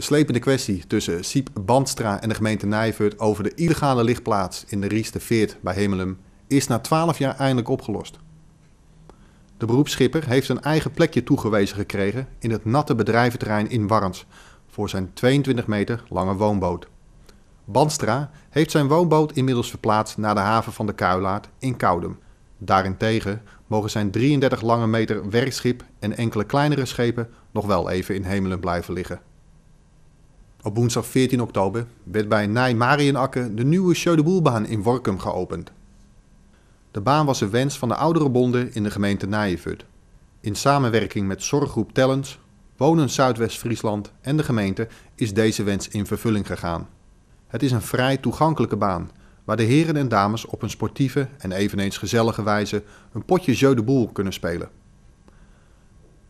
De slepende kwestie tussen Siep Bandstra en de gemeente Nijvert over de illegale lichtplaats in de de Veert bij Hemelum is na 12 jaar eindelijk opgelost. De beroepsschipper heeft een eigen plekje toegewezen gekregen in het natte bedrijventerrein in Warrens voor zijn 22 meter lange woonboot. Bandstra heeft zijn woonboot inmiddels verplaatst naar de haven van de Kuilaard in Koudum. Daarentegen mogen zijn 33 lange meter werkschip en enkele kleinere schepen nog wel even in Hemelum blijven liggen. Op woensdag 14 oktober werd bij Marienakke de nieuwe Boelbaan in Workum geopend. De baan was een wens van de oudere bonden in de gemeente Nijevut. In samenwerking met zorggroep Talents, Wonen Zuidwest-Friesland en de gemeente is deze wens in vervulling gegaan. Het is een vrij toegankelijke baan waar de heren en dames op een sportieve en eveneens gezellige wijze een potje jeu de boel kunnen spelen.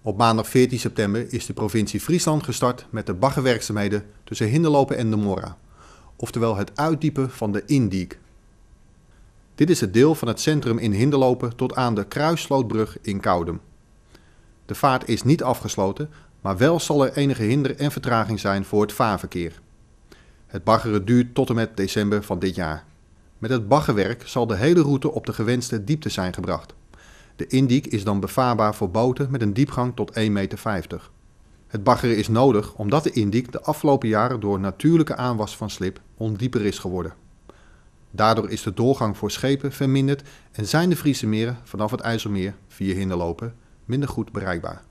Op maandag 14 september is de provincie Friesland gestart met de baggerwerkzaamheden tussen Hinderlopen en de Morra, oftewel het uitdiepen van de Indiek. Dit is het deel van het centrum in Hinderlopen tot aan de Kruisslootbrug in Koudem. De vaart is niet afgesloten, maar wel zal er enige hinder en vertraging zijn voor het vaarverkeer. Het baggeren duurt tot en met december van dit jaar. Met het baggerwerk zal de hele route op de gewenste diepte zijn gebracht. De indiek is dan bevaarbaar voor boten met een diepgang tot 1,50 meter. Het baggeren is nodig omdat de indiek de afgelopen jaren door natuurlijke aanwas van slip ondieper is geworden. Daardoor is de doorgang voor schepen verminderd en zijn de Friese meren vanaf het IJsselmeer via Hinderlopen minder goed bereikbaar.